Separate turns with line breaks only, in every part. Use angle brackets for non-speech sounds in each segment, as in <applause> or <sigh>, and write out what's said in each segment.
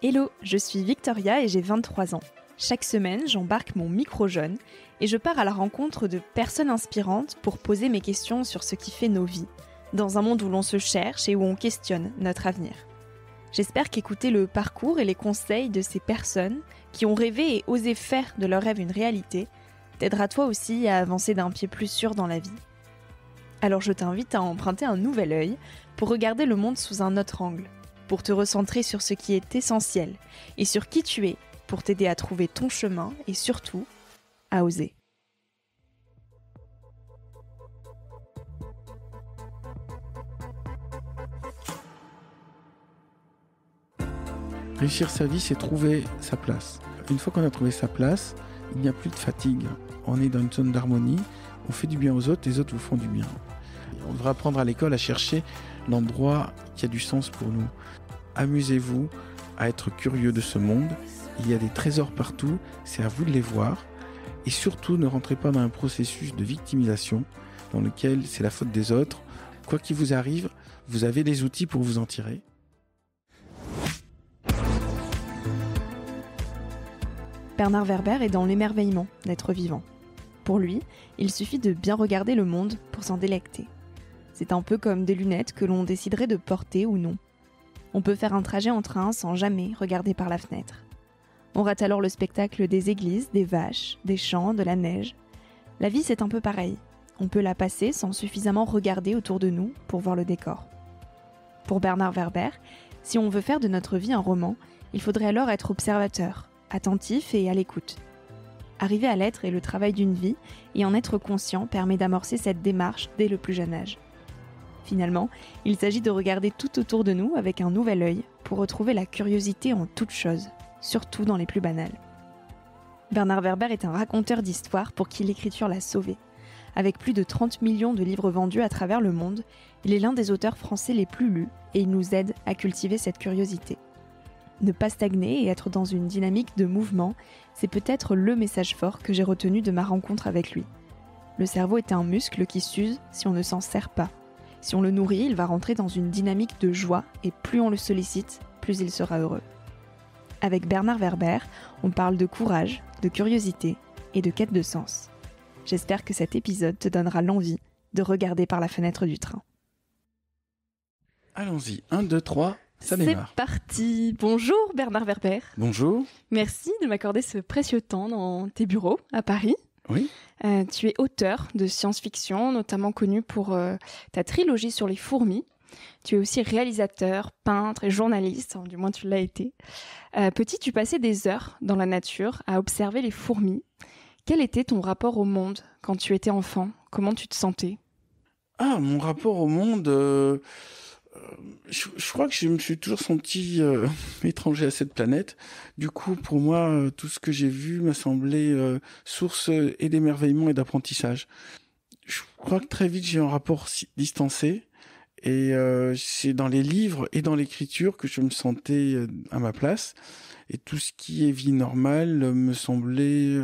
Hello, je suis Victoria et j'ai 23 ans. Chaque semaine, j'embarque mon micro jeune et je pars à la rencontre de personnes inspirantes pour poser mes questions sur ce qui fait nos vies, dans un monde où l'on se cherche et où on questionne notre avenir. J'espère qu'écouter le parcours et les conseils de ces personnes qui ont rêvé et osé faire de leur rêve une réalité t'aidera toi aussi à avancer d'un pied plus sûr dans la vie. Alors je t'invite à emprunter un nouvel œil pour regarder le monde sous un autre angle pour te recentrer sur ce qui est essentiel et sur qui tu es pour t'aider à trouver ton chemin et surtout à oser.
Réussir sa vie, c'est trouver sa place. Une fois qu'on a trouvé sa place, il n'y a plus de fatigue. On est dans une zone d'harmonie, on fait du bien aux autres, les autres vous font du bien. On devra apprendre à l'école à chercher l'endroit qui a du sens pour nous. Amusez-vous à être curieux de ce monde. Il y a des trésors partout, c'est à vous de les voir. Et surtout, ne rentrez pas dans un processus de victimisation dans lequel c'est la faute des autres. Quoi qu'il vous arrive, vous avez des outils pour vous en tirer.
Bernard Werber est dans l'émerveillement d'être vivant. Pour lui, il suffit de bien regarder le monde pour s'en délecter. C'est un peu comme des lunettes que l'on déciderait de porter ou non. On peut faire un trajet en train sans jamais regarder par la fenêtre. On rate alors le spectacle des églises, des vaches, des champs, de la neige. La vie, c'est un peu pareil. On peut la passer sans suffisamment regarder autour de nous pour voir le décor. Pour Bernard Werber, si on veut faire de notre vie un roman, il faudrait alors être observateur, attentif et à l'écoute. Arriver à l'être est le travail d'une vie, et en être conscient permet d'amorcer cette démarche dès le plus jeune âge. Finalement, il s'agit de regarder tout autour de nous avec un nouvel œil pour retrouver la curiosité en toute choses, surtout dans les plus banales. Bernard Werber est un raconteur d'histoires pour qui l'écriture l'a sauvé. Avec plus de 30 millions de livres vendus à travers le monde, il est l'un des auteurs français les plus lus et il nous aide à cultiver cette curiosité. Ne pas stagner et être dans une dynamique de mouvement, c'est peut-être le message fort que j'ai retenu de ma rencontre avec lui. Le cerveau est un muscle qui s'use si on ne s'en sert pas. Si on le nourrit, il va rentrer dans une dynamique de joie et plus on le sollicite, plus il sera heureux. Avec Bernard Werber, on parle de courage, de curiosité et de quête de sens. J'espère que cet épisode te donnera l'envie de regarder par la fenêtre du train.
Allons-y, 1, 2, 3,
ça démarre. C'est parti. Bonjour Bernard Werber. Bonjour. Merci de m'accorder ce précieux temps dans tes bureaux à Paris. Oui. Euh, tu es auteur de science-fiction, notamment connu pour euh, ta trilogie sur les fourmis. Tu es aussi réalisateur, peintre et journaliste, hein, du moins tu l'as été. Euh, petit, tu passais des heures dans la nature à observer les fourmis. Quel était ton rapport au monde quand tu étais enfant Comment tu te sentais
Ah, mon rapport au monde euh, je, crois que je me suis toujours senti euh, <laughs> étranger à cette planète. Du coup, pour moi, euh, tout ce que j'ai vu m'a semblé source et d'émerveillement et d'apprentissage. Je crois que très vite, j'ai un rapport distancé. Et c'est dans les livres et dans l'écriture que je me sentais à ma place. Et tout ce qui est vie normale me semblait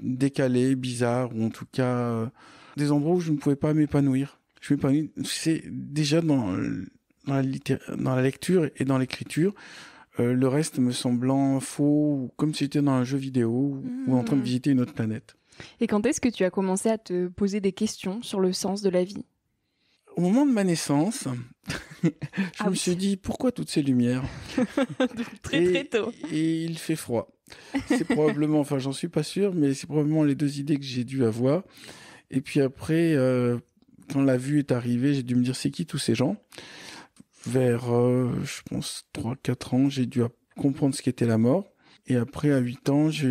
décalé, bizarre, ou en tout cas des endroits où je ne pouvais pas m'épanouir je m'épanouis. C'est déjà dans, dans, la lecture et dans l'écriture. Euh, le reste me semblant faux, comme si j'étais dans un jeu vidéo ou en train de hmm. visiter une autre planète.
Et quand est-ce que tu as commencé à te poser des questions sur le sens de la vie
Au moment de ma naissance, <laughs>
je ah me suis dit
pourquoi toutes ces lumières <laughs> Très très tôt. Et il fait froid. C'est probablement, enfin j'en suis pas sûr, mais c'est probablement les deux idées que j'ai dû avoir. Et puis après, euh, quand la vue est arrivée, j'ai dû me dire c'est qui tous ces gens. Vers, euh, je pense, 3-4 ans, j'ai dû comprendre ce qu'était la mort. Et après, à 8 ans, je,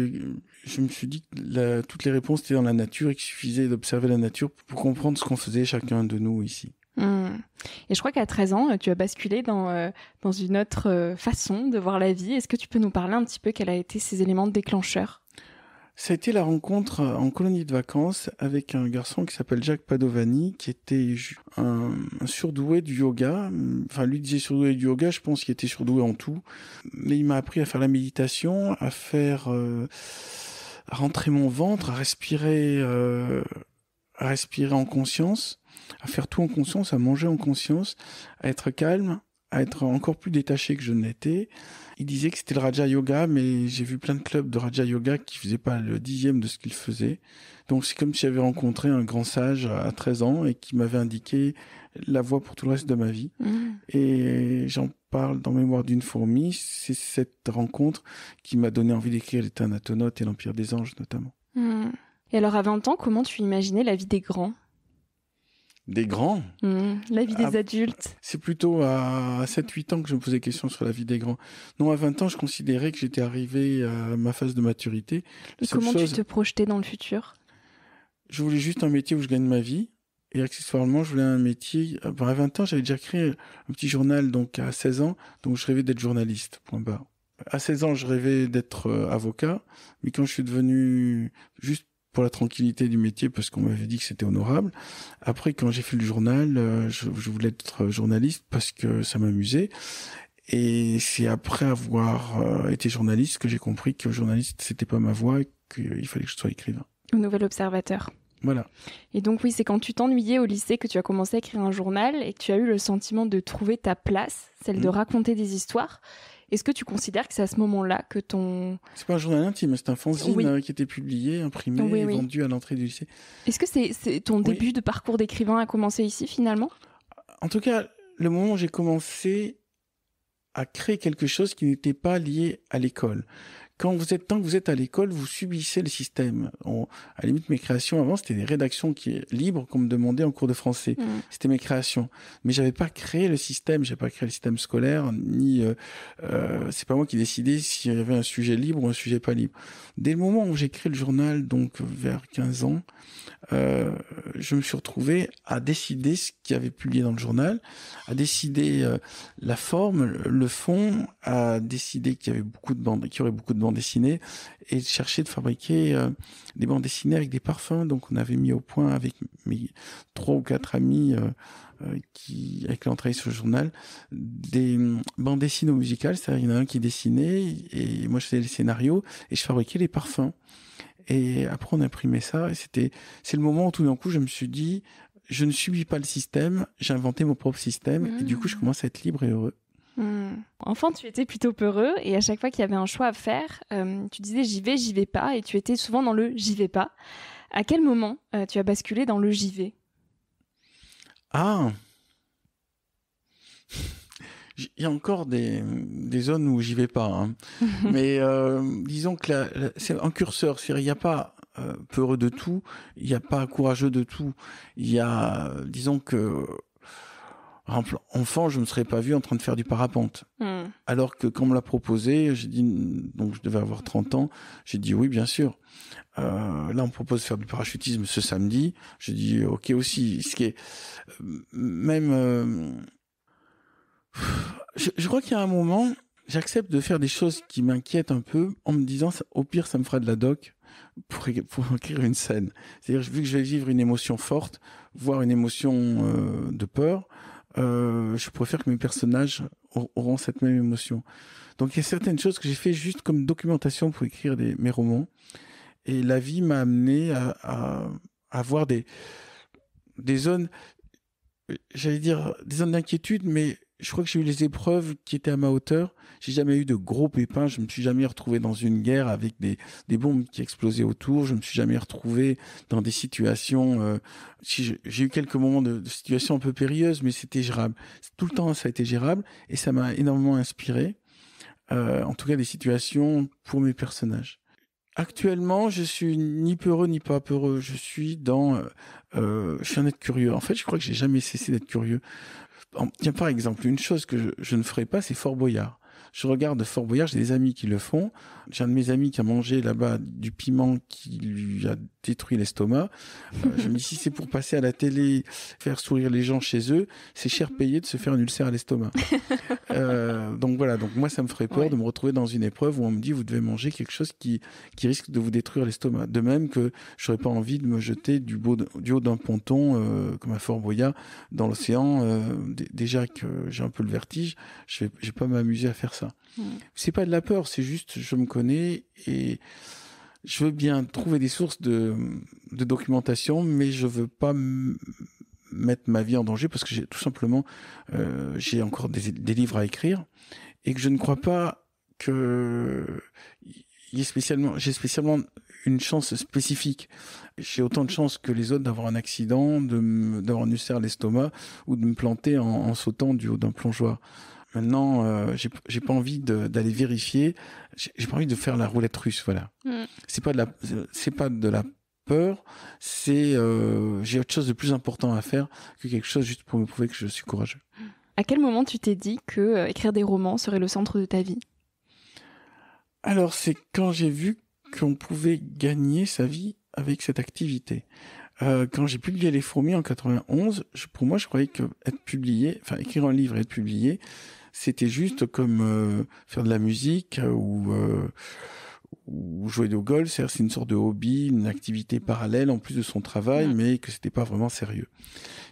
me suis dit que toutes les réponses étaient dans la nature et qu'il suffisait d'observer la nature pour, comprendre ce qu'on faisait chacun de nous ici.
Hmm. Et je crois qu'à 13 ans, tu as basculé dans, euh, dans une autre euh, façon de voir la vie. Est-ce que tu peux nous parler un petit peu quels ont été ces éléments déclencheurs
ça a été la rencontre euh, en colonie de vacances avec un garçon qui s'appelle Jacques Padovani, qui était un, un, surdoué du yoga. Hum, enfin, lui disait surdoué du yoga, je pense qu'il était surdoué en tout. Mais il m'a appris à faire la méditation, à faire euh, rentrer mon ventre, à respirer, euh, à respirer en conscience, à faire tout en conscience, à manger en conscience, à être calme, à être encore plus détaché que je ne l'étais. Il disait que c'était le Raja Yoga, mais j'ai vu plein de clubs de Raja Yoga qui faisaient pas le dixième de ce qu'il faisait. Donc c'est comme si j'avais rencontré un grand sage à 13 ans et qui m'avait indiqué la voie pour tout le reste de ma vie. Mmh. Et j'en parle dans Mémoire d'une fourmi. C'est cette rencontre qui m'a donné envie d'écrire Les Thanatonautes et l'Empire des Anges notamment.
Mmh. Et alors à 20 ans, comment tu imaginais la vie des grands des grands. Mmh, la vie des ah, adultes.
C'est plutôt à 7-8 ans que je me posais question sur la vie des grands. Non, à 20 ans, je considérais que j'étais arrivé à ma phase de maturité. comment tu te
projetais dans le futur
Je voulais juste un métier où je gagne ma vie. Et accessoirement, je voulais un métier. Euh, à 20 ans, j'avais déjà créé un petit journal, donc à 16 ans. Donc je rêvais d'être journaliste, point barre. À 16 ans, je rêvais d'être euh, avocat. Mais quand je suis devenu juste pour la tranquillité du métier parce qu'on m'avait dit que c'était honorable. Après, quand j'ai fait le journal, euh, je, voulais être journaliste parce que ça m'amusait. Et c'est après avoir euh, été journaliste que j'ai compris que journaliste c'était pas ma voie et qu'il fallait que je sois écrivain.
Au Nouvel Observateur. Voilà. Et donc oui, c'est quand tu t'ennuyais au lycée que tu as commencé à écrire un journal et que tu as eu le sentiment de trouver ta place, celle de mmh. raconter des histoires. Est-ce que tu considères que c'est à ce moment-là que ton...
C'est pas un journal intime, c'est un fanzine euh, qui était publié, imprimé, et vendu à l'entrée du lycée.
Est-ce que c'est ton début de parcours d'écrivain a commencé ici finalement
En tout cas, le moment où j'ai commencé à créer quelque chose qui n'était pas lié à l'école quand vous êtes tant que vous êtes à l'école, vous subissez le système. à la limite, mes créations avant, c'était des rédactions qui libres qu'on me demandait en cours de français. Mm. C'était mes créations, mais j'avais pas créé le système, J'ai pas créé le système scolaire, ni euh, euh, c'est pas moi qui décidais s'il y avait un sujet libre ou un sujet pas libre. Dès le moment où j'ai créé le journal, donc vers 15 ans, euh, je me suis retrouvé à décider ce qui avait publié dans le journal, à décider euh, la forme, le fond, à décider qu'il y avait beaucoup de bandes, qu'il y aurait beaucoup de dessinée et chercher de fabriquer euh, des bandes dessinées avec des parfums. Donc on avait mis au point avec mes trois ou quatre amis euh, euh, qui, avec l'entrée sur le journal, des hum, bandes dessinées musicales. C'est-à-dire il y en a un qui dessinait et moi je faisais les scénarios et je fabriquais les parfums. Et après on imprimait ça et c'était c'est le moment où tout d'un coup je me suis dit je ne subis pas le système, j'ai inventé mon propre système et du coup je mmh. commence à être libre et heureux
enfin mm. Enfant, tu étais plutôt peureux et à chaque fois qu'il y avait un choix à faire, euh, tu disais j'y vais, j'y vais pas et tu étais souvent dans le j'y vais pas. À quel moment euh, tu as basculé dans le j'y vais
Ah Il y a encore des, des zones où j'y vais pas. Hein. <laughs> Mais euh, disons que c'est un curseur, il n'y a pas peureux de tout, il n'y a pas courageux de tout. Il y a, disons que enfant, je ne me serais pas vu en train de faire du parapente. Hmm. Alors que quand on me l'a proposé, j'ai dit, donc je devais avoir 30 ans, j'ai dit oui, bien sûr. Euh, là, on me propose de faire du parachutisme ce samedi. J'ai dit ok aussi. Ce qui est euh, même, euh, je, crois qu'il y a un moment, j'accepte de faire des choses qui m'inquiètent un peu en me disant au pire, ça me fera de la doc pour, pour écrire une scène. C'est-à-dire vu que je vais vivre une émotion forte, voire une émotion de peur euh, je préfère que mes personnages auront cette même émotion. Donc il y a certaines choses que j'ai fait juste comme documentation pour écrire mes romans. Et la vie m'a amené à, avoir des, des zones, euh, j'allais dire des zones d'inquiétude, mais je crois que j'ai eu les épreuves qui étaient à ma hauteur. J'ai jamais eu de gros pépins. Je me suis jamais retrouvé dans une guerre avec des, bombes qui explosaient autour. Je me suis jamais retrouvé dans des situations. Euh, j'ai eu quelques moments de, situations un peu périlleuses, mais c'était gérable. Tout le temps, ça a été gérable et ça m'a énormément inspiré. Euh, en tout cas, des situations pour mes personnages. Actuellement, je suis ni peureux ni pas peureux. Je suis dans, euh, je suis un être curieux. En fait, je crois que j'ai jamais cessé d'être curieux. Tiens, par exemple, une chose que je, je ne ferai pas, c'est Fort Boyard. Je regarde Fort Boyard, j'ai des amis qui le font. J'ai un de mes amis qui a mangé là-bas du piment qui lui a détruit l'estomac. Euh, je me dis, si c'est pour passer à la télé, faire sourire les gens chez eux, c'est cher mhm. payé de se faire un ulcère à l'estomac. Euh, donc voilà, donc moi, ça me ferait peur de me retrouver dans une épreuve où on me dit, vous devez manger quelque chose qui, risque de vous détruire l'estomac. De même que je n'aurais pas envie de me jeter du, haut d'un ponton, euh, comme à Fort Boyard, dans l'océan. déjà que j'ai un peu le vertige, je ne vais pas m'amuser à faire ça. C'est pas de la peur, c'est juste je me connais et je veux bien trouver des sources de, documentation, mais je veux pas mettre ma vie en danger parce que j'ai tout simplement euh, j'ai encore des, livres à écrire et que je ne crois mhm. pas que y spécialement j'ai spécialement une chance spécifique. J'ai autant de chance que les autres d'avoir un accident, de d'avoir un ulcère à l'estomac ou de me planter en, en sautant du haut d'un plongeoir. Maintenant, euh, je j'ai, pas envie d'aller vérifier. J'ai, n'ai pas envie de faire la roulette russe, voilà. n'est mm. C'est pas de la, c'est pas de la peur. C'est, euh, j'ai autre chose de plus important à faire que quelque chose juste pour me prouver que je suis courageux.
À quel moment tu t'es dit que euh, écrire des romans serait le centre de ta vie
Alors, c'est quand j'ai vu qu'on pouvait gagner sa vie avec cette activité. quand j'ai publié Les Fourmis en 91, pour moi, je croyais que être publié, enfin écrire un livre et être publié, c'était juste mhm. comme euh, faire de la musique euh, euh, ou, jouer au golf. cest une sorte de hobby, une mhm. activité parallèle en plus de son travail, mais que c'était pas vraiment sérieux.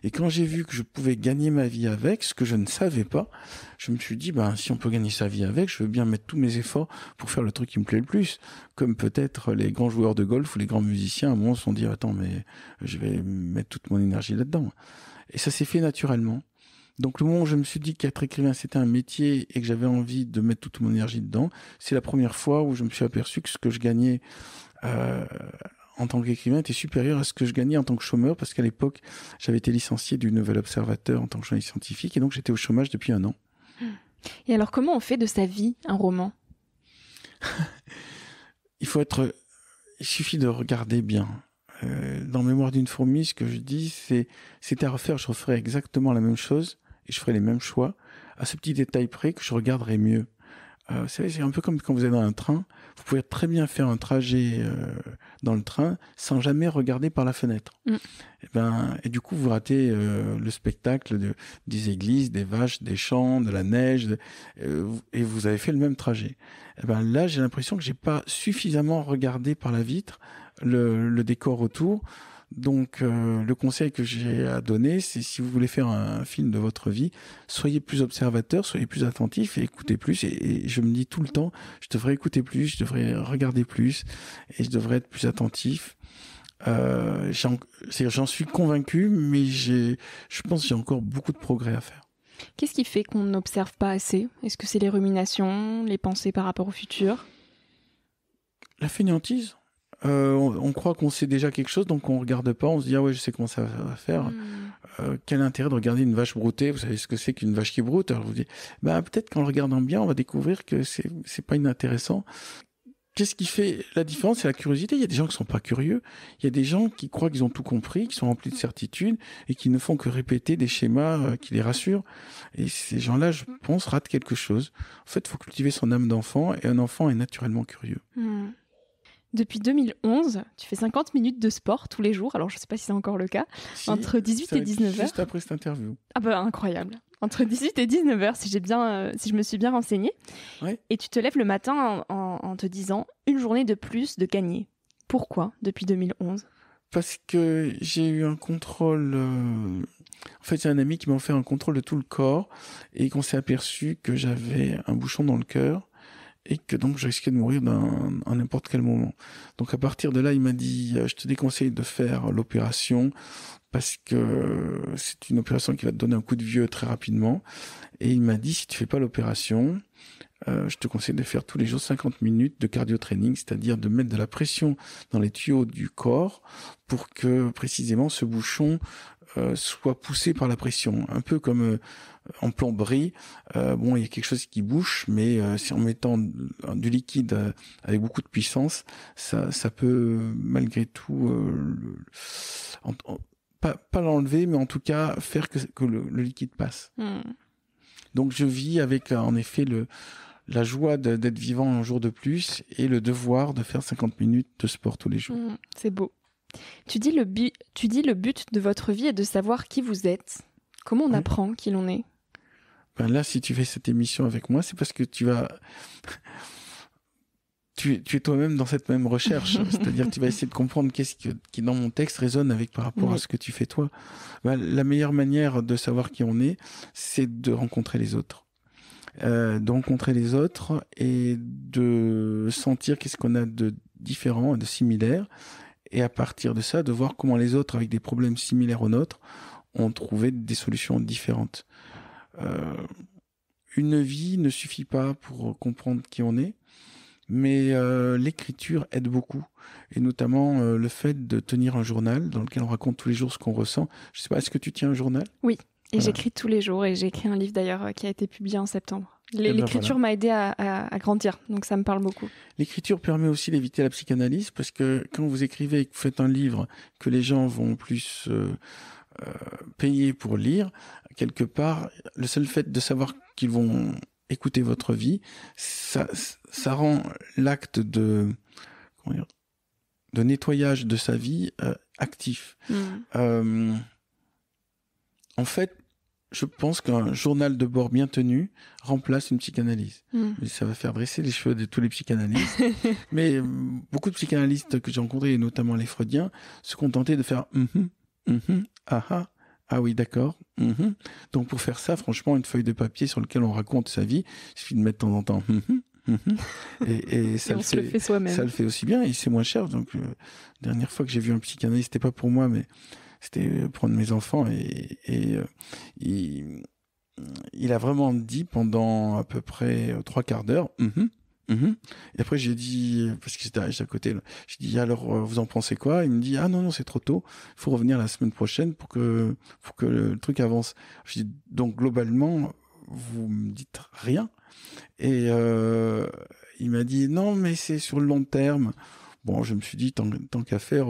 Et quand j'ai vu que je pouvais gagner ma vie avec, ce que je ne savais pas, je me suis dit, ben, si on peut gagner sa vie avec, je veux bien mettre tous mes efforts pour faire le truc qui me plaît le plus. Comme peut-être les grands joueurs de golf ou les grands musiciens, à un moment, se sont dit, attends, mais je vais mettre toute mon énergie là-dedans. Et ça s'est fait naturellement. Donc le moment où je me suis dit qu'être écrivain c'était un métier et que j'avais envie de mettre toute mon énergie dedans, c'est la première fois où je me suis aperçu que ce que je gagnais euh, en tant qu'écrivain était supérieur à ce que je gagnais en tant que chômeur parce qu'à l'époque j'avais été licencié du Nouvel Observateur en tant que journaliste scientifique et donc j'étais au chômage depuis un an.
Et alors comment on fait de sa vie un roman <laughs>
Il faut être, il suffit de regarder bien euh, dans Mémoire d'une fourmi, ce que je dis, c'est c'était à refaire, je referais exactement la même chose et je ferai les mêmes choix à ce petit détail près que je regarderai mieux. Euh, c'est un peu comme quand vous êtes dans un train, vous pouvez très bien faire un trajet euh, dans le train sans jamais regarder par la fenêtre. Mm. Et, eh ben, et du coup, vous ratez euh, le spectacle de, des églises, des vaches, des champs, de la neige, euh, et vous avez fait le même trajet. Et eh ben, là, j'ai l'impression que j'ai pas suffisamment regardé par la vitre le, le décor autour donc euh, le conseil que j'ai à donner, c'est si vous voulez faire un, film de votre vie, soyez plus observateur, soyez plus attentif et écoutez plus. Et, je me dis tout le temps, je devrais écouter plus, je devrais regarder plus et je devrais être plus attentif. Euh, j'en suis convaincu, mais je pense j'ai encore beaucoup de progrès à faire.
Qu'est-ce qui fait qu'on n'observe pas assez Est-ce que c'est les ruminations, les pensées par rapport au futur
La fainéantise euh, on, croit qu'on sait déjà quelque chose, donc on regarde pas, on se dit ah ouais je sais comment ça va faire. Hmm. Euh, quel intérêt de regarder une vache brouter Vous savez ce que c'est qu'une vache qui broute Alors vous dites bah peut-être qu'en regardant bien, on va découvrir que c'est c'est pas inintéressant. Qu'est-ce qui fait la différence C'est la curiosité. Il y a des gens qui sont pas curieux. Il y a des gens qui croient qu'ils ont tout compris, qui sont remplis de certitudes et qui ne font que répéter des schémas euh, qui les rassurent. Et ces gens-là, je hmm. pense, ratent quelque chose. En fait, faut cultiver son âme d'enfant et un enfant est naturellement curieux.
Hmm. Depuis 2011, tu fais 50 minutes de sport tous les jours. Alors, je ne sais pas si c'est encore le cas. entre 18 et 19 heures. Juste
après cette interview.
Ah bah, incroyable. Entre 18 et 19 heures, si j'ai bien, euh, si je me suis bien renseignée. Et tu te lèves le matin en, te disant une journée de plus de gagner. Pourquoi depuis 2011
Parce que j'ai eu un contrôle. Euh, en fait, j'ai un ami qui m'a fait un contrôle de tout le corps et qu'on s'est aperçu que j'avais un bouchon dans le cœur et que donc je risquais de mourir d'un, à n'importe quel moment. Donc à partir de là, il m'a dit, euh, je te déconseille de faire l'opération parce que c'est une opération qui va te donner un coup de vieux très rapidement. Et il m'a dit, si tu fais pas l'opération, euh, je te conseille de faire tous les jours 50 minutes de cardio training, c'est-à-dire de mettre de la pression dans les tuyaux du corps pour que précisément ce bouchon euh, soit poussé par la pression, un peu comme en plomberie, euh, bon, il y a quelque chose qui bouche, mais euh, si en mettant du liquide euh, avec beaucoup de puissance, ça, peut malgré tout pas, l'enlever, mais en tout cas faire que, le, liquide passe. Hmm. Donc je vis avec en effet le la joie d'être vivant un jour de plus et le devoir de faire 50 minutes de sport tous les jours.
Hmm, c'est beau. Tu dis, le tu dis le but de votre vie est de savoir qui vous êtes. Comment on apprend qui l'on est
ben là, si tu fais cette émission avec moi, c'est parce que tu vas, <laughs> tu, es toi-même dans cette même recherche. <laughs> C'est-à-dire, tu vas essayer de comprendre qu'est-ce qui dans mon texte résonne avec par rapport à ce que tu fais toi. Ben, la meilleure manière de savoir qui on est, c'est de rencontrer les autres. Euh, de rencontrer les autres et de sentir qu'est-ce qu'on a de différent et de similaire. Et à partir de ça, de voir comment les autres, avec des problèmes similaires aux nôtres, ont trouvé des solutions différentes. Euh, une vie ne suffit pas pour comprendre qui on est, mais euh, l'écriture aide beaucoup, et notamment euh, le fait de tenir un journal dans lequel on raconte tous les jours ce qu'on ressent. Je sais pas, est-ce que tu tiens un journal
Oui, et j'écris tous les jours, et j'ai écrit un livre d'ailleurs qui a été publié en septembre. Eh ben l'écriture m'a aidé à, grandir, donc ça me parle beaucoup.
L'écriture permet aussi d'éviter la psychanalyse, parce que quand vous écrivez et que vous faites un livre que les gens vont plus... payer pour lire, quelque part, le seul fait de savoir qu'ils vont écouter votre vie, ça, ça rend l'acte de, de nettoyage de sa vie euh, actif. Mmh. Euh, en fait, je pense qu'un journal de bord bien tenu remplace une psychanalyse. Mmh. ça va faire dresser les cheveux de tous les psychanalystes. <laughs> Mais euh, beaucoup de psychanalystes que j'ai rencontrés, et notamment les freudiens, se contentaient de faire mm mmh, aha, ah, ah oui, d'accord. Mhm. Donc pour faire ça, franchement, une feuille de papier sur laquelle on raconte sa vie, il suffit de mettre de temps en temps. Mhm. Mhm. Et, et, <laughs> ça, le, fait, soi-même. ça le fait aussi bien et c'est moins cher. Donc, la euh, dernière fois que j'ai vu un psychanalyste, c'était pas pour moi, mais c'était euh, de mes enfants et, euh, il, il, a vraiment dit pendant à peu près trois quarts d'heure, Mhm. Et après, j'ai dit, parce qu'il était à côté, j'ai dit, alors, euh, vous en pensez quoi? Il me dit, ah non, non, c'est trop tôt. Il faut revenir la semaine prochaine pour que, pour que le truc avance. J'ai dit, donc, globalement, vous me dites rien. Et, euh, il m'a dit, non, mais c'est sur le long terme. Bon, je me suis dit, tant, tant qu'à faire,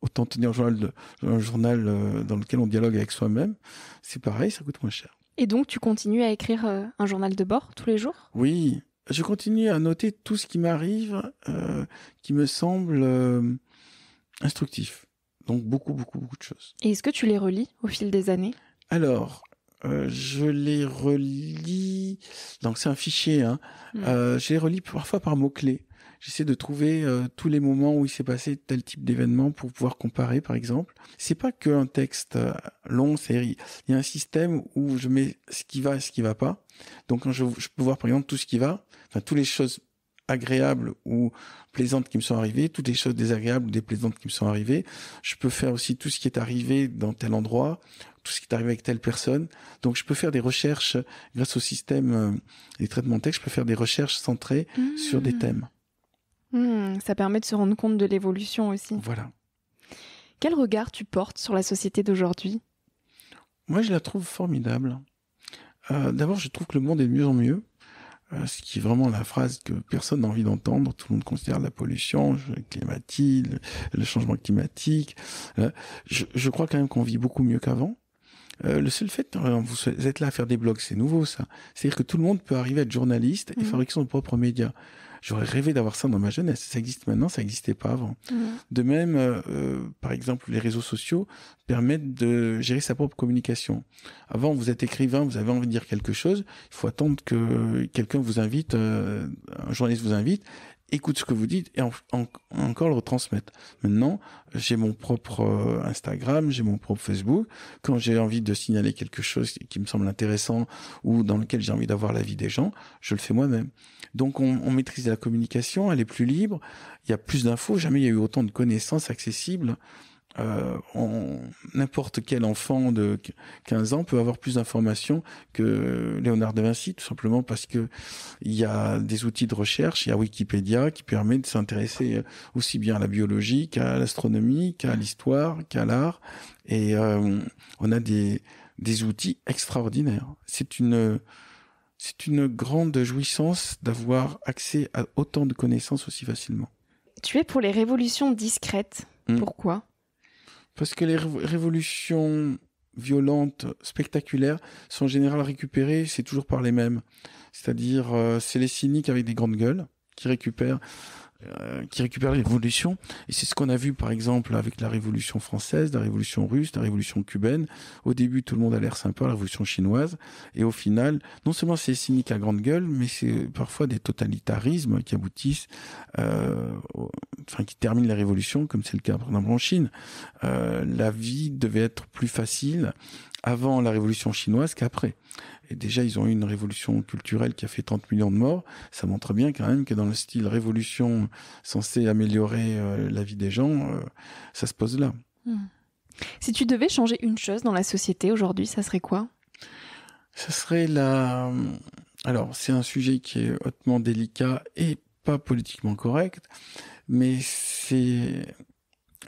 autant tenir journal un journal euh, dans lequel on dialogue avec soi-même. C'est pareil, ça coûte moins cher.
Et donc, tu continues à écrire un journal de bord tous les jours
Oui, je continue à noter tout ce qui m'arrive euh, qui me semble euh, instructif. Donc beaucoup, beaucoup, beaucoup de choses.
Et est-ce que tu les relis au fil des années
Alors, euh, je les relis. Donc c'est un fichier. Hein. Hmm. je les relis parfois par mots-clés. J'essaie de trouver euh, tous les moments où il s'est passé tel type d'événement pour pouvoir comparer, par exemple. C'est pas qu'un texte euh, long, série. Il y a un système où je mets ce qui va et ce qui va pas. Donc, je, peux voir, par exemple, tout ce qui va, enfin, toutes les choses agréables ou plaisantes qui me sont arrivées, toutes les choses désagréables ou déplaisantes qui me sont arrivées. Je peux faire aussi tout ce qui est arrivé dans tel endroit, tout ce qui est arrivé avec telle personne. Donc je peux faire des recherches grâce au système euh, des traitements de texte, je peux faire des recherches centrées mmh. sur des thèmes.
Hmm, ça permet de se rendre compte de l'évolution aussi. Voilà. Quel regard tu portes sur la société d'aujourd'hui
Moi, je la trouve formidable. Euh, d'abord, je trouve que le monde est de mieux en mieux. Euh, ce qui est vraiment la phrase que personne n'a envie d'entendre. Tout le monde considère la pollution, le climatique, le, changement climatique. Euh, je, crois quand même qu'on vit beaucoup mieux qu'avant. le seul fait, vous êtes là à faire des blogs, c'est nouveau ça. C'est-à-dire que tout le monde peut arriver à être journaliste et mhm. fabriquer son propre média. J'aurais rêvé d'avoir ça dans ma jeunesse. Ça existe maintenant, ça n'existait pas avant. Mmh. De même, euh, euh, par exemple, les réseaux sociaux permettent de gérer sa propre communication. Avant, vous êtes écrivain, vous avez envie de dire quelque chose, il faut attendre que quelqu'un vous invite, euh, un journaliste vous invite, écoute ce que vous dites et encore le retransmettre. Maintenant, j'ai mon propre euh, Instagram, j'ai mon propre Facebook. Quand j'ai envie de signaler quelque chose qui me semble intéressant ou dans lequel j'ai envie d'avoir l'avis des gens, je le fais moi-même. Donc on, on, maîtrise la communication, elle est plus libre, il y a plus d'infos, jamais il y a eu autant de connaissances accessibles euh, n'importe quel enfant de 15 ans peut avoir plus d'informations que Léonard de Vinci, tout simplement parce que il y a des outils de recherche, il y a Wikipédia qui permet de s'intéresser euh, aussi bien à la biologie qu'à l'astronomie, qu'à l'histoire, qu'à l'art, et euh, on a des, outils extraordinaires. C'est une grande jouissance d'avoir accès à autant de connaissances aussi facilement.
Tu es pour les révolutions discrètes. Mm. Pourquoi
parce que les révolutions violentes, spectaculaires, sont en général récupérées, c'est toujours par les mêmes. C'est-à-dire, euh, c'est les cyniques avec des grandes gueules qui récupèrent euh, qui récupère les révolutions. Et c'est ce qu'on a vu par exemple avec la Révolution française, la Révolution russe, la Révolution cubaine. Au début, tout le monde a l'air sympa, la Révolution chinoise. Et au final, non seulement c'est cynique à grande gueule, mais c'est parfois des totalitarismes qui aboutissent, euh, enfin qui terminent la révolution, comme c'est le cas par exemple en Chine. Euh, la vie devait être plus facile avant la Révolution chinoise qu'après. Et déjà, ils ont eu une révolution culturelle qui a fait 30 millions de morts. Ça montre bien quand même que dans le style révolution censée améliorer euh, la vie des gens, euh, ça se pose là.
Hmm. Si tu devais changer une chose dans la société aujourd'hui, ça serait quoi
Ça serait la... Euh, alors, c'est un sujet qui est hautement délicat et pas politiquement correct, mais c'est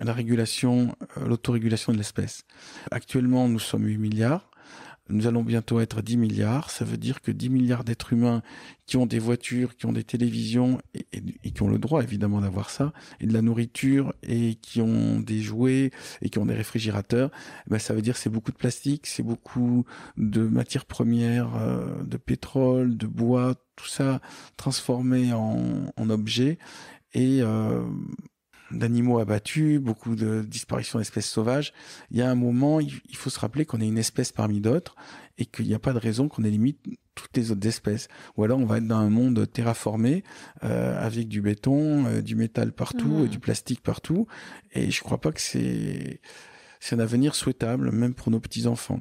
la régulation, l'autorégulation de l'espèce. Actuellement, nous sommes 8 milliards nous allons bientôt être 10 milliards. Ça veut dire que 10 milliards d'êtres humains qui ont des voitures, qui ont des télévisions et, qui ont le droit évidemment d'avoir ça, et de la nourriture et qui ont des jouets et qui ont des réfrigérateurs, eh ben ça veut dire c'est beaucoup de plastique, c'est beaucoup de matières premières, euh, de pétrole, de bois, tout ça transformé en, en objet et euh, d'animaux abattus, beaucoup de disparitions d'espèces sauvages. Il y a un moment, il faut se rappeler qu'on est une espèce parmi d'autres et qu'il n'y a pas de raison qu'on élimine toutes les autres espèces. Ou alors on va être dans un monde terraformé euh, avec du béton, euh, du métal partout, et mmh. du plastique partout. Et je crois pas que c'est c'est un avenir souhaitable, même pour nos petits enfants.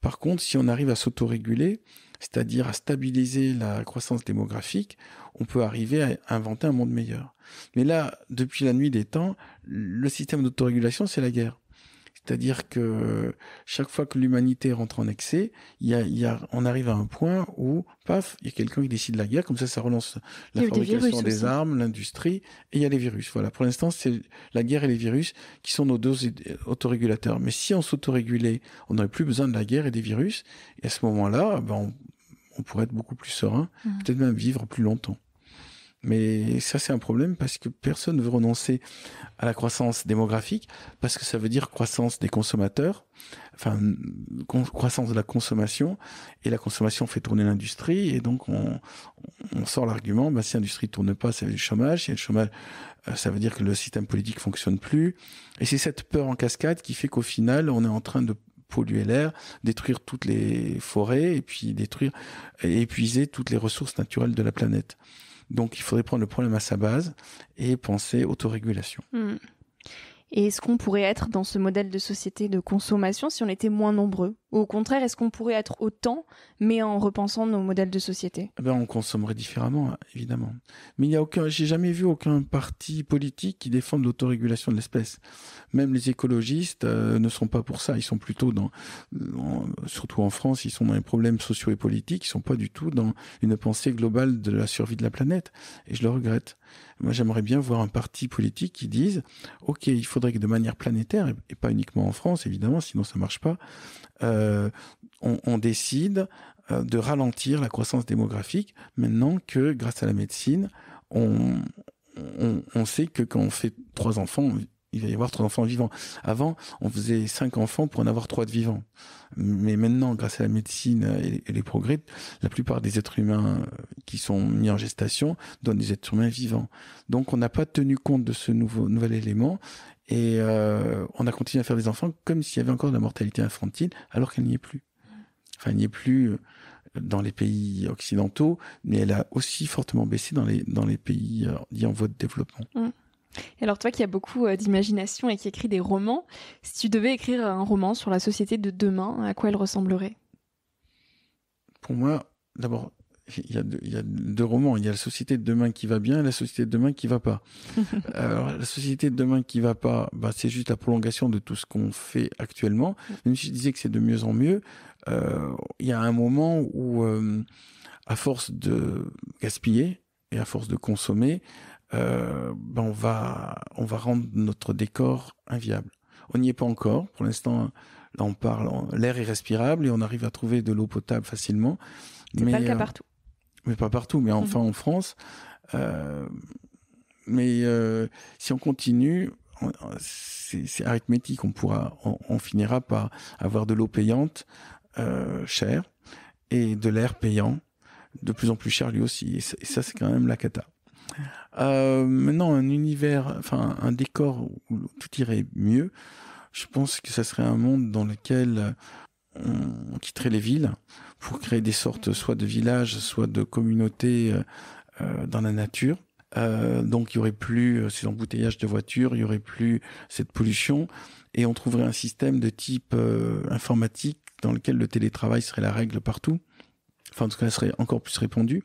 Par contre, si on arrive à s'autoréguler, c'est-à-dire à stabiliser la croissance démographique, on peut arriver à inventer un monde meilleur. Mais là, depuis la nuit des temps, le système d'autorégulation, c'est la guerre. C'est-à-dire que chaque fois que l'humanité rentre en excès, on arrive à un point où, paf, il y a quelqu'un qui décide la guerre, comme ça, ça relance la fabrication des, armes, l'industrie, et il y a les virus. Voilà, pour l'instant, c'est la guerre et les virus qui sont nos deux autorégulateurs. Mais si on s'autorégulait, on n'aurait plus besoin de la guerre et des virus, et à ce moment-là, ben, on, pourrait être beaucoup plus serein, mmh. peut-être même vivre plus longtemps. Mais ça, c'est un problème parce que personne ne veut renoncer à la croissance démographique parce que ça veut dire croissance des consommateurs, enfin, croissance de la consommation et la consommation fait tourner l'industrie et donc on, sort l'argument, bah, si l'industrie ne tourne pas, ça veut chômage, si le chômage, euh, ça veut dire que le système politique fonctionne plus. Et c'est cette peur en cascade qui fait qu'au final, on est en train de polluer l'air, détruire toutes les forêts et puis détruire et épuiser toutes les ressources naturelles de la planète. Donc il faudrait prendre le problème à sa base et penser autorégulation.
Hmm. Et est-ce qu'on pourrait être dans ce modèle de société de consommation si on était moins nombreux ou au contraire, est-ce qu'on pourrait être autant, mais en repensant nos modèles de société
eh ben, On consommerait différemment, évidemment. Mais il y a aucun, j'ai jamais vu aucun parti politique qui défende l'autorégulation de l'espèce. Même les écologistes euh, ne sont pas pour ça. Ils sont plutôt dans, surtout en France, ils sont dans les problèmes sociaux et politiques. Ils ne sont pas du tout dans une pensée globale de la survie de la planète. Et je le regrette. Moi, j'aimerais bien voir un parti politique qui dise, OK, il faudrait que de manière planétaire, et pas uniquement en France, évidemment, sinon ça ne marche pas, euh, euh, on, décide euh, de ralentir la croissance démographique maintenant que, grâce à la médecine, on, on, sait que quand on fait trois enfants, il va y avoir trois enfants vivants. Avant, on faisait cinq enfants pour en avoir trois de vivants. Mais maintenant, grâce à la médecine et les progrès, la plupart des êtres humains euh, qui sont mis en gestation donnent des êtres humains vivants. Donc, on n'a pas tenu compte de ce nouveau nouvel élément et euh, on a continué à faire des enfants comme s'il y avait encore de la mortalité infantile, alors qu'elle n'y est plus. Enfin, elle n'y est plus euh, dans les pays occidentaux, mais elle a aussi fortement baissé dans les, dans les pays liés euh, en voie de développement.
Mmh. Alors toi qui as beaucoup d'imagination et qui écris des romans, si tu devais écrire un roman sur la société de demain, à quoi elle ressemblerait
Pour moi, d'abord, il y, a deux, romans. Il y a la société de demain qui va bien et la société de demain qui va pas. <laughs> Alors, la société de demain qui va pas, bah, c'est juste la prolongation de tout ce qu'on fait actuellement. Mm. Même si je disais que c'est de mieux en mieux, euh, il y a un moment où, euh, à force de gaspiller et à force de consommer, euh, ben, on va, on va rendre notre décor inviable. On n'y est pas encore. Pour l'instant, là, on parle, l'air est respirable et on arrive à trouver de l'eau potable facilement. C'est pas le partout mais pas partout, mais enfin mmh. en France. Euh, mais euh, si on continue, c'est arithmétique. On pourra, on, finira par avoir de l'eau payante euh, chère et de l'air payant de plus en plus cher lui aussi. Et ça, c'est quand même la cata. Euh, maintenant, un univers, enfin un décor où tout irait mieux. Je pense que ça serait un monde dans lequel on quitterait les villes pour créer des sortes soit de villages, soit de communautés euh, euh, dans la nature. Euh, donc il y aurait plus ces embouteillages de voitures, il y aurait plus cette pollution et on trouverait un système de type informatique dans lequel le télétravail serait la règle partout. Enfin en tout cas, serait encore plus répandu.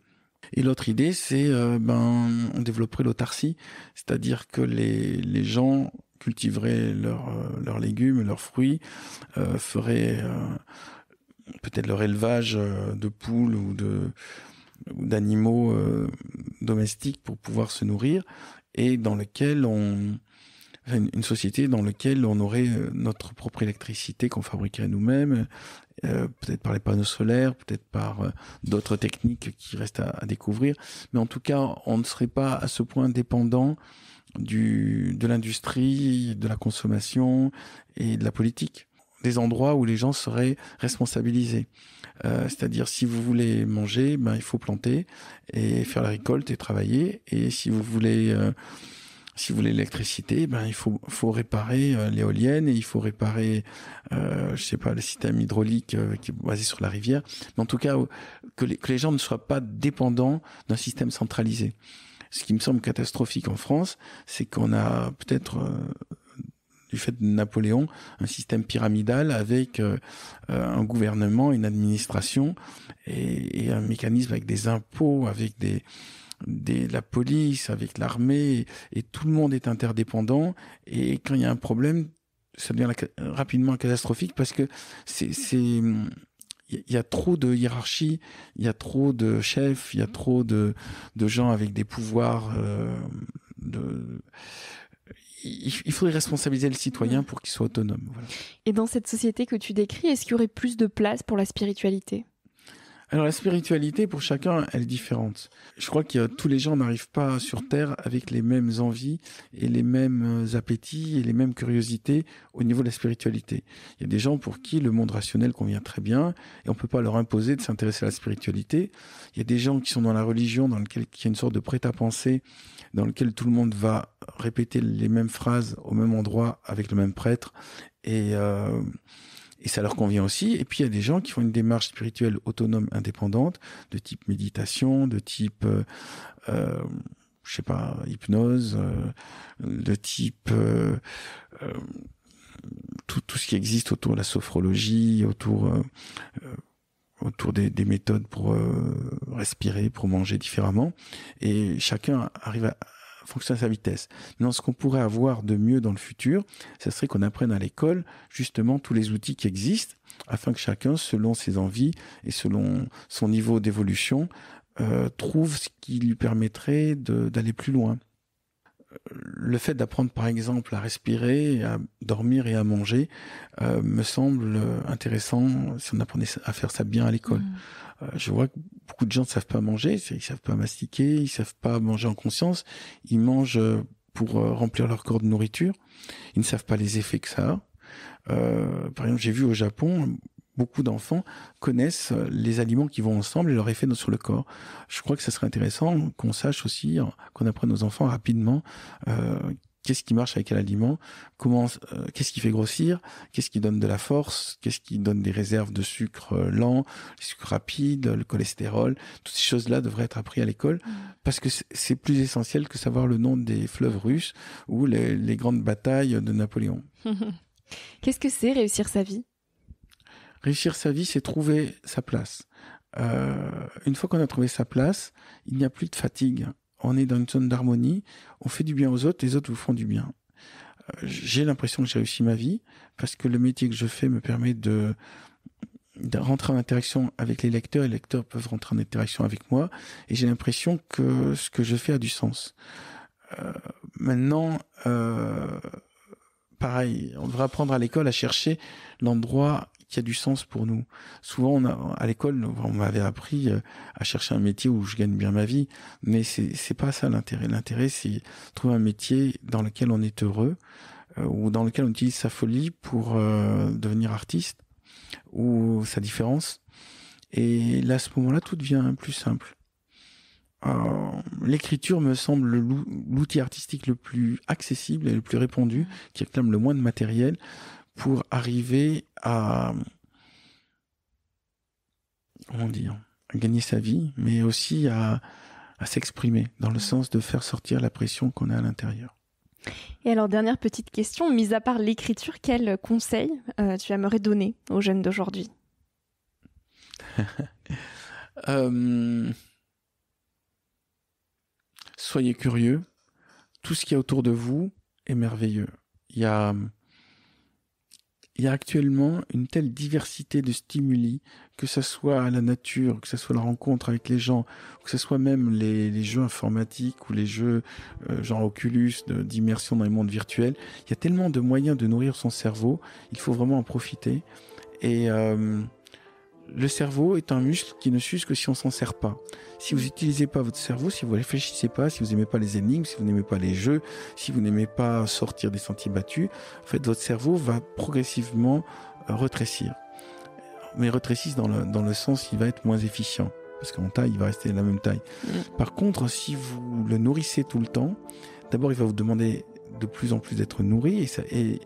Et l'autre idée, c'est ben on développerait l'autarcie, c'est-à-dire que les les gens cultiveraient euh, leurs légumes, leurs fruits, euh, feraient euh, peut-être leur élevage de poules ou d'animaux domestiques pour pouvoir se nourrir et dans lequel on une, société dans laquelle on aurait notre propre électricité qu'on fabriquerait nous-mêmes, peut-être par les panneaux solaires, peut-être par d'autres techniques qui restent à, découvrir, mais en tout cas on ne serait pas à ce point dépendant du, de l'industrie, de la consommation et de la politique. Des endroits où les gens seraient responsabilisés. Euh, C'est-à-dire, si vous voulez manger, ben, il faut planter et faire la récolte et travailler. Et si vous voulez... Euh, si vous voulez l'électricité, ben il faut faut réparer euh, l'éolienne et il faut réparer, euh, je sais pas, le système hydraulique euh, qui est basé sur la rivière. Mais en tout cas, que les, que les gens ne soient pas dépendants d'un système centralisé. Ce qui me semble catastrophique en France, c'est qu'on a peut-être euh, du fait de Napoléon, un système pyramidal avec euh, euh, un gouvernement, une administration et, un mécanisme avec des impôts, avec des, la police, avec l'armée, et, tout le monde est interdépendant. Et quand il y a un problème, ça devient rapidement catastrophique parce que c'est il y a trop de hiérarchie, il y a trop de chefs, il y a trop de, gens avec des pouvoirs. Euh, il, faut faudrait responsabiliser le citoyen pour qu'il soit autonome.
Et dans cette société que tu décris, est-ce qu'il y aurait plus de place pour la spiritualité
alors la spiritualité pour chacun, elle est différente. Je crois que tous les gens n'arrivent pas sur Terre avec les mêmes envies et les mêmes euh, appétits et les mêmes curiosités au niveau de la spiritualité. Il y a des gens pour qui le monde rationnel convient très bien et on ne peut pas leur imposer de s'intéresser à la spiritualité. Il y a des gens qui sont dans la religion dans lequel il y a une sorte de prêt-à-penser dans lequel tout le monde va répéter les mêmes phrases au même endroit avec le même prêtre et euh, et ça leur convient aussi. Et puis il y a des gens qui font une démarche spirituelle autonome, indépendante, de type méditation, de type, euh, euh, je sais pas, hypnose, euh, de type tout, tout ce qui existe autour de la sophrologie, autour autour des, des, méthodes pour respirer, pour manger différemment. Et chacun arrive à, fonctionne à sa vitesse. Maintenant, ce qu'on pourrait avoir de mieux dans le futur, ce serait qu'on apprenne à l'école justement tous les outils qui existent afin que chacun, selon ses envies et selon son niveau d'évolution, euh, trouve ce qui lui permettrait d'aller plus loin. Euh, le fait d'apprendre par exemple à respirer, à dormir et à manger euh, me semble intéressant si on apprenait à faire ça bien à l'école. Mmh. Euh, je vois que beaucoup de gens ne savent pas manger, ils savent pas mastiquer, ils savent pas manger en conscience, ils mangent euh, pour euh, remplir leur corps de nourriture, ils ne savent pas les effets que ça a. par exemple, j'ai vu au Japon, beaucoup d'enfants connaissent les aliments qui vont ensemble et leur effet sur le corps. Je crois que ça serait intéressant qu'on sache aussi, hein, qu'on apprenne aux enfants rapidement euh, qu'est-ce qui marche avec l'aliment, aliment, comment, euh, qu'est-ce qui fait grossir, qu'est-ce qui donne de la force, qu'est-ce qui donne des réserves de sucre euh, lent, sucre rapide, le cholestérol, toutes ces choses-là devraient être apprises à l'école mm. parce que c'est plus essentiel que savoir le nom des fleuves russes ou les, grandes batailles de Napoléon.
<laughs> qu'est-ce que c'est réussir sa vie
Réussir sa vie, c'est trouver sa place. Euh, une fois qu'on a trouvé sa place, il n'y a plus de fatigue on est dans une zone d'harmonie, on fait du bien aux autres, les autres vous font du bien. Euh, j'ai l'impression que j'ai réussi ma vie parce que le métier que je fais me permet de, rentrer en interaction avec les lecteurs et les lecteurs peuvent rentrer en interaction avec moi et j'ai l'impression que ce que je fais a du sens. Euh, maintenant, euh, pareil, on devrait apprendre à l'école à chercher l'endroit qui a du sens pour nous. Souvent, à l'école, on m'avait appris euh, à chercher un métier où je gagne bien ma vie, mais c'est c'est pas ça l'intérêt. L'intérêt, c'est trouver un métier dans lequel on est heureux euh, ou dans lequel on utilise sa folie pour euh, devenir artiste ou sa différence. Et là, à ce moment-là, tout devient plus simple. l'écriture me semble l'outil artistique le plus accessible et le plus répandu, mmh. qui réclame le moins de matériel, pour arriver à dire gagner sa vie, mais aussi à, s'exprimer dans le mm. sens de faire sortir la pression qu'on a à l'intérieur.
Et alors, dernière petite question, mis à part l'écriture, quel conseil euh, tu aimerais donner aux jeunes d'aujourd'hui
<laughs> euh, Soyez curieux. Tout ce qui est autour de vous est merveilleux. Il y a il y a actuellement une telle diversité de stimuli, que ce soit la nature, que ce soit la rencontre avec les gens, que ce soit même les, jeux informatiques ou les jeux euh, genre Oculus d'immersion dans les mondes virtuels. Il y a tellement de moyens de nourrir son cerveau, il faut vraiment en profiter. Et euh, le cerveau est un muscle qui ne s'use que si on s'en sert pas. Si vous n'utilisez pas votre cerveau, si vous réfléchissez pas, si vous n'aimez pas les énigmes, si vous n'aimez pas les jeux, si vous n'aimez pas sortir des sentiers battus, en fait, votre cerveau va progressivement euh, retrécir. Mais retrécisse dans le, dans le sens, il va être moins efficient. Parce qu'en taille, il va rester la même taille. Mm. Par contre, si vous le nourrissez tout le temps, d'abord, il va vous demander de plus en plus d'être nourri et, et,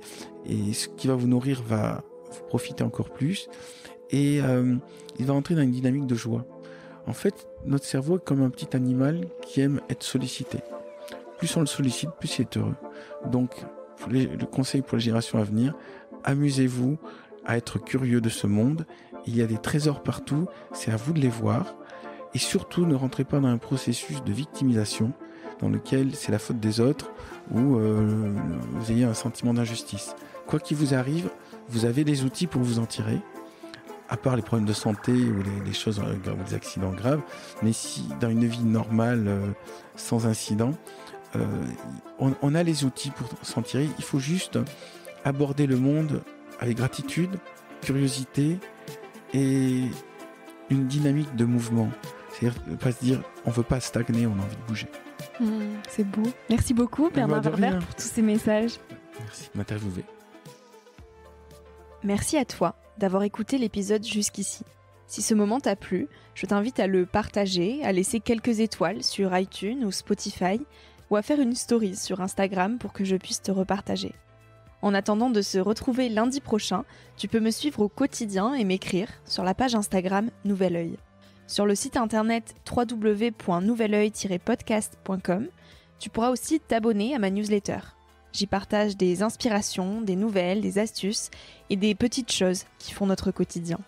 et ce qui va vous nourrir va vous profiter encore plus et euh, il va entrer dans une dynamique de joie. En fait, notre cerveau est comme un petit animal qui aime être sollicité. Plus on le sollicite, plus il est heureux. Donc, le conseil pour les générations à venir, amusez-vous à être curieux de ce monde. Il y a des trésors partout, c'est à vous de les voir. Et surtout, ne rentrez pas dans un processus de victimisation dans lequel c'est la faute des autres ou euh, vous ayez un sentiment d'injustice. Quoi qu'il vous arrive, vous avez des outils pour vous en tirer à part les problèmes de santé ou les, choses euh, graves, les accidents graves, mais si dans une vie normale, euh, sans incident, euh, on, a les outils pour s'en tirer. Il faut juste aborder le monde avec gratitude, curiosité et une dynamique de mouvement. C'est-à-dire ne pas se dire on veut pas stagner, on a envie de bouger.
Mmh, c'est beau. Merci beaucoup Bernard Werber pour tous ces messages.
Merci de m'interviewer.
Merci à toi d'avoir écouté l'épisode jusqu'ici. Si ce moment t'a plu, je t'invite à le partager, à laisser quelques étoiles sur iTunes ou Spotify, ou à faire une story sur Instagram pour que je puisse te repartager. En attendant de se retrouver lundi prochain, tu peux me suivre au quotidien et m'écrire sur la page Instagram Nouvel Oeil. Sur le site internet www.nouveloeil-podcast.com, tu pourras aussi t'abonner à ma newsletter. J'y partage des inspirations, des nouvelles, des astuces et des petites choses qui font notre quotidien.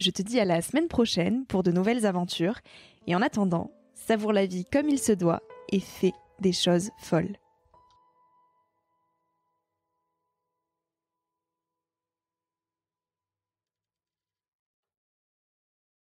Je te dis à la semaine prochaine pour de nouvelles aventures et en attendant, savoure la vie comme il se doit et fais des choses folles.